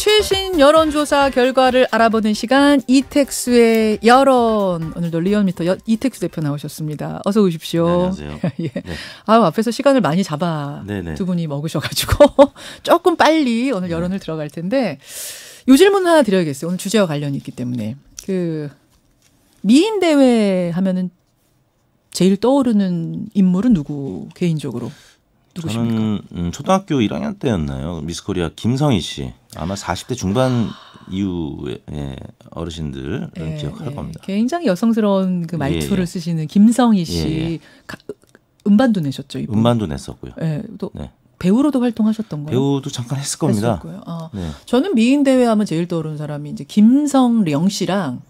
최신 여론조사 결과를 알아보는 시간 이택수의 여론 오늘도 리얼미터 여, 이택수 대표 나오셨습니다. 어서 오십시오. 네, 안녕하세요. 예. 네. 아 앞에서 시간을 많이 잡아 네, 네. 두 분이 먹으셔가지고 조금 빨리 오늘 네. 여론을 들어갈 텐데 요 질문 하나 드려야겠어요. 오늘 주제와 관련이 있기 때문에 그 미인 대회 하면은 제일 떠오르는 인물은 누구 개인적으로? 누구십니까? 저는 음, 초등학교 1학년 때였나요? 미스코리아 김성희 씨. 아마 40대 중반 이후에 예, 어르신들 예, 기억할 예. 겁니다. 굉장히 여성스러운 그 예, 말투를 예, 쓰시는 김성희 씨 예, 예. 가, 음반도 내셨죠 이번. 음반도 냈었고요. 예, 또 네. 배우로도 활동하셨던 거예요? 배우도 잠깐 했을 겁니다. 했었고요. 아, 네. 저는 미인 대회 하면 제일 떠오르는 사람이 이제 김성령 씨랑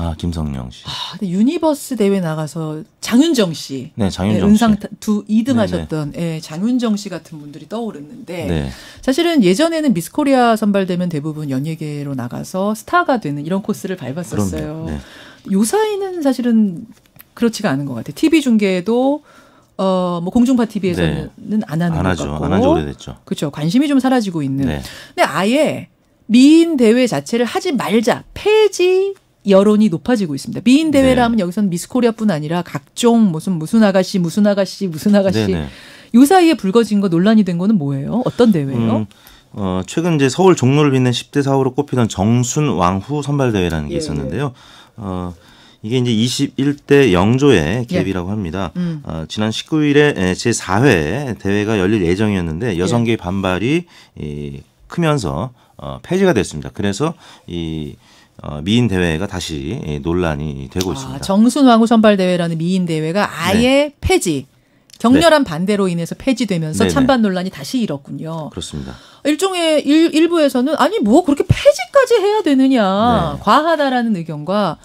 아 김성령 씨. 아, 근데 유니버스 대회 나가서 장윤정 씨, 네 장윤정 네, 은상 두 2등 하셨던 예, 장윤정 씨 같은 분들이 떠오르는데 네. 사실은 예전에는 미스코리아 선발되면 대부분 연예계로 나가서 스타가 되는 이런 코스를 밟았었어요. 네. 요사이는 사실은 그렇지가 않은 것 같아요. TV 중계도 어, 뭐 공중파 TV에서는 네. 안 하는 안것 하죠. 같고. 안 하죠. 오래됐죠. 그렇죠. 관심이 좀 사라지고 있는. 네. 근데 아예 미인 대회 자체를 하지 말자. 폐지 여론이 높아지고 있습니다. 미인 대회라면 네. 여기서는 미스코리아뿐 아니라 각종 무슨 무슨 아가씨 무슨 아가씨 무슨 아가씨 네네. 네. 요 사이에 불거진 거 논란이 된 거는 뭐예요? 어떤 대회예요? 음. 어, 최근 이제 서울 종로를 빛낸 10대 사후로 꼽히던 정순 왕후 선발 대회라는 게 예, 예. 있었는데요. 어, 이게 이제 21대 영조의 개이라고 예. 합니다. 음. 어, 지난 19일에 예, 제 4회 대회가 열릴 예정이었는데 여성계의 예. 반발이 이, 크면서 어, 폐지가 됐습니다. 그래서 이 어, 미인 대회가 다시 예, 논란이 되고 아, 있습니다. 정순 왕후 선발 대회라는 미인 대회가 아예 네. 폐지. 격렬한 네. 반대로 인해서 폐지되면서 네네. 네. 찬반 논란이 다시 일었군요. 그렇습니다. 일종의 일, 일부에서는 아니 뭐 그렇게 폐지까지 해야 되느냐 네. 과하다라는 의견과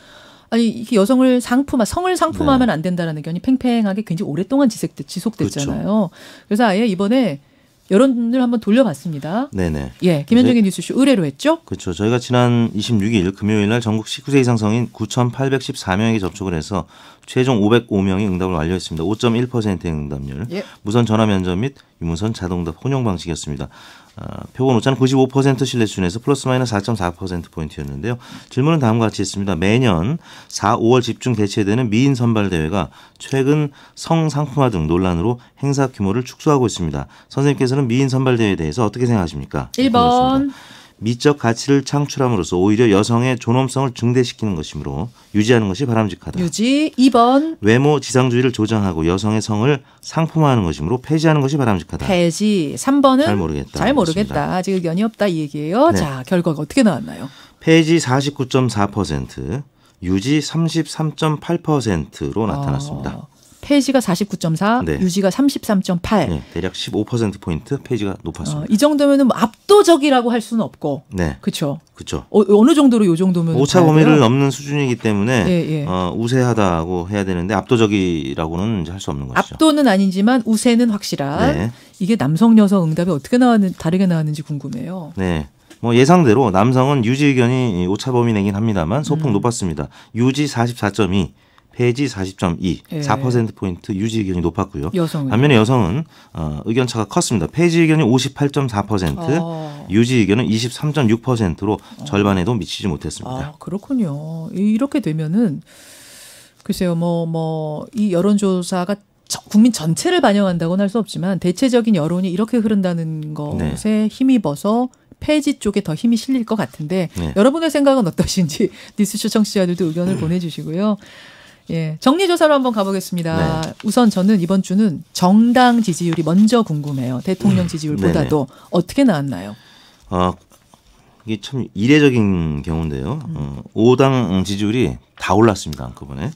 아니 이게 여성을 상품화 성을 상품화하면 네. 안 된다라는 의견이 팽팽하게 굉장히 오랫동안 지속됐, 지속됐잖아요. 그렇죠. 그래서 아예 이번에 여론을 한번 돌려봤습니다. 네네. 예, 김현정의 네. 뉴스쇼 의뢰로 했죠? 그렇죠. 저희가 지난 26일 금요일 날 전국 19세 이상 성인 9,814명에게 접촉을 해서 최종 505명이 응답을 완료했습니다. 5.1%의 응답률. 예. 무선 전화 면접 및 유무선 자동답 혼용 방식이었습니다. 어, 표본 오차는 95% 신뢰 수준에서 플러스 마이너스 4.4% 포인트였는데요. 질문은 다음과 같이 했습니다. 매년 4, 5월 집중 개최되는 미인 선발 대회가 최근 성상품화 등 논란으로 행사 규모를 축소하고 있습니다. 선생님께서는 미인 선발 대회에 대해서 어떻게 생각하십니까? 1번. 네, 미적 가치를 창출함으로써 오히려 여성의 존엄성을 증대시키는 것이므로 유지하는 것이 바람직하다. 유지 2번 외모 지상주의를 조장하고 여성의 성을 상품화하는 것이므로 폐지하는 것이 바람직하다. 폐지 3번은 잘 모르겠다. 잘 모르겠다. 아직 의견이 없다 이 얘기예요. 네. 자, 결과가 어떻게 나왔나요? 폐지 49.4%, 유지 33.8%로 나타났습니다. 아. 페이지가 49.4, 네. 유지가 33.8. 네, 대략 15% 포인트 페이지가 높았습니다. 어, 이 정도면은 뭐 압도적이라고 할 수는 없고, 네, 그렇죠. 그렇죠. 어, 느 정도로 요 정도면 오차 범위를 넘는 수준이기 때문에 예, 예. 어, 우세하다고 해야 되는데 압도적이라고는 할 수 없는 거죠. 압도는 아니지만 우세는 확실한. 네. 이게 남성 여성 응답이 어떻게 나왔는 다르게 나왔는지 궁금해요. 네. 뭐 예상대로 남성은 유지 의견이 오차 범위 내긴 합니다만 소폭 음. 높았습니다. 유지 44.2, 폐지 40.2, 예. 4%포인트 유지 의견이 높았고요. 여성은요? 반면에 여성은 어, 의견 차가 컸습니다. 폐지 의견이 58.4%, 아. 어. 유지 의견은 23.6%로 어. 절반에도 미치지 못했습니다. 아, 그렇군요. 이렇게 되면은 글쎄요, 뭐, 뭐, 이 여론조사가 국민 전체를 반영한다고는 할 수 없지만 대체적인 여론이 이렇게 흐른다는 것에 네. 힘입어서 폐지 쪽에 더 힘이 실릴 것 같은데 네. 여러분의 생각은 어떠신지 뉴스쇼 청취자들도 의견을 보내주시고요. 예, 정리조사로 한번 가보겠습니다. 네. 우선 저는 이번 주는 정당 지지율이 먼저 궁금해요. 대통령 음, 지지율보다도 네 어떻게 나왔나요? 아, 이게 참 이례적인 경우인데요. 음. 어, 당 지지율이 다 올랐습니다. 그꺼번에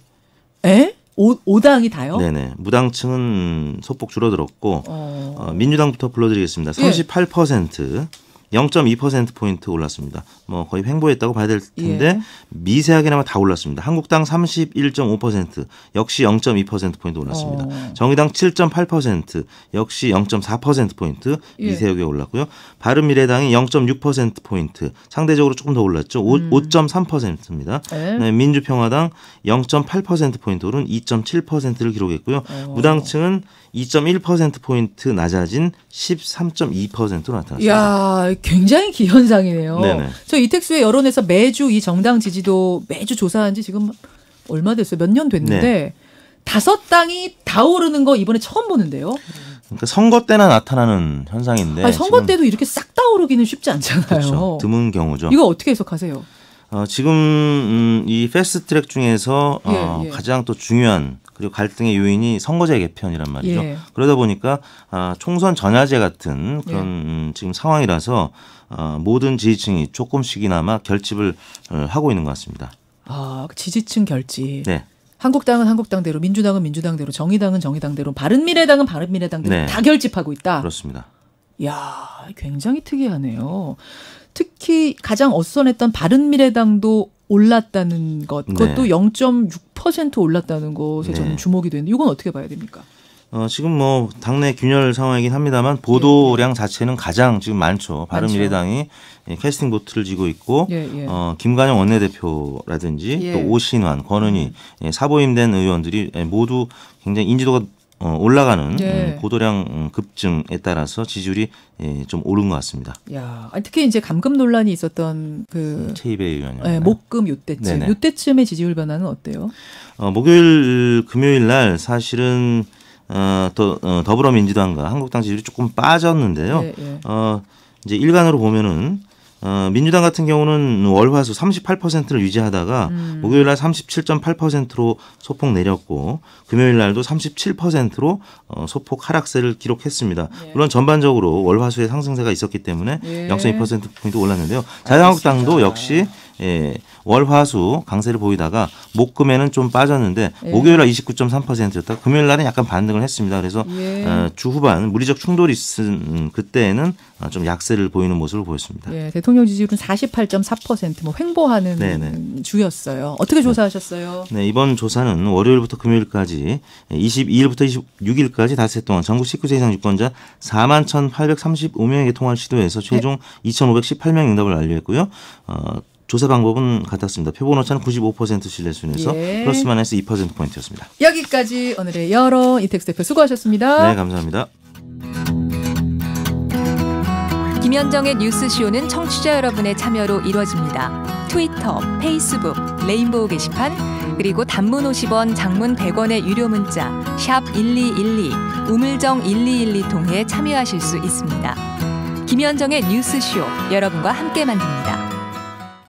에? 5, 당이 다요? 네네. 무당층은 소폭 줄어들었고 어... 어, 민주당부터 불러드리겠습니다. 38%. 예. 0.2%포인트 올랐습니다. 뭐 거의 횡보했다고 봐야 될 텐데 예. 미세하게나마 다 올랐습니다. 한국당 31.5% 역시 0.2%포인트 올랐습니다. 어. 정의당 7.8% 역시 0.4%포인트 예. 미세하게 예. 올랐고요. 바른미래당이 0.6%포인트 상대적으로 조금 더 올랐죠. 음. 5.3%입니다. 네, 민주평화당 0.8%포인트 오른 2.7%를 기록했고요. 어. 무당층은 2.1%포인트 낮아진 13.2%로 나타났습니다. 야, 굉장히 기현상이네요. 저 이택수의 여론에서 매주 이 정당 지지도 매주 조사한 지 지금 얼마 됐어요? 몇 년 됐는데 네. 다섯 당이 다 오르는 거 이번에 처음 보는데요. 그러니까 선거 때나 나타나는 현상인데. 아니, 선거 때도 이렇게 싹 다 오르기는 쉽지 않잖아요. 그렇죠. 드문 경우죠. 이거 어떻게 해석하세요? 어, 지금 음, 이 패스트트랙 중에서 어, 예, 어, 예. 가장 또 중요한 그리고 갈등의 요인이 선거제 개편이란 말이죠. 예. 그러다 보니까 아, 총선 전야제 같은 그런 예. 음, 지금 상황이라서 어, 모든 지지층이 조금씩이나마 결집을 어, 하고 있는 것 같습니다. 아, 그 지지층 결집. 네. 한국당은 한국당대로, 민주당은 민주당대로, 정의당은 정의당대로, 바른미래당은 바른미래당대로 네. 다 결집하고 있다. 그렇습니다. 야, 굉장히 특이하네요. 특히 가장 어선했던 바른미래당도 올랐다는 것, 네. 그것도 네. 0.6% 올랐다는 것에 저는 네. 주목이 되는데 이건 어떻게 봐야 됩니까? 어, 지금 뭐 당내 균열 상황이긴 합니다만 보도량 예. 자체는 가장 지금 많죠. 바른미래당이 예, 캐스팅 보트를 지고 있고 예, 예, 어, 김관영 원내대표라든지 또 예. 오신환, 권은희 음. 예, 사보임된 의원들이 모두 굉장히 인지도가 어, 올라가는 예. 음, 고도량 음, 급증에 따라서 지지율이 예, 좀 오른 것 같습니다. 야, 특히 이제 감금 논란이 있었던 그 체이베 의원, 예, 목금 요때쯤, 네네. 요때쯤의 지지율 변화는 어때요? 어, 목요일 금요일 날 사실은 어, 더, 어, 더불어민주당과 한국당 지지율이 조금 빠졌는데요. 예, 예. 어, 이제 일간으로 보면은 어, 민주당 같은 경우는 월화수 38%를 유지하다가 음. 목요일 날 37.8%로 소폭 내렸고 금요일 날도 37%로 어, 소폭 하락세를 기록했습니다. 예. 물론 전반적으로 월화수의 상승세가 있었기 때문에 예. 0.2%포인트 올랐는데요. 자유한국당도 역시 예, 월화수 강세를 보이다가 목금에는 좀 빠졌는데 예. 목요일 날 29.3%였다. 금요일 날은 약간 반등을 했습니다. 그래서 예. 어, 주 후반 무리적 충돌이 있은 음, 그때에는 어, 좀 약세를 보이는 모습을 보였습니다. 예, 대통령 지지율은 48.4%뭐 횡보하는 네네. 주였어요. 어떻게 조사하셨어요? 네. 네, 이번 조사는 월요일부터 금요일까지 22일부터 26일까지 다세 동안 전국 19세 이상 유권자 4만 1,835명에게 통화를 시도해서 최종 네. 2,518명 응답을 완료했고요. 어, 조사 방법은 같았습니다. 표본 오차는 95% 신뢰 순에서 예. 플러스 마이너스 2% 포인트였습니다. 여기까지 오늘의 여론 이택스 대표 수고하셨습니다. 네, 감사합니다. 김현정의 뉴스쇼는 청취자 여러분의 참여로 이루어집니다. 트위터, 페이스북, 레인보우 게시판, 그리고 단문 50원, 장문 100원의 유료 문자 샵 1212, 우물정 1212 통해 참여하실 수 있습니다. 김현정의 뉴스쇼 여러분과 함께 만듭니다.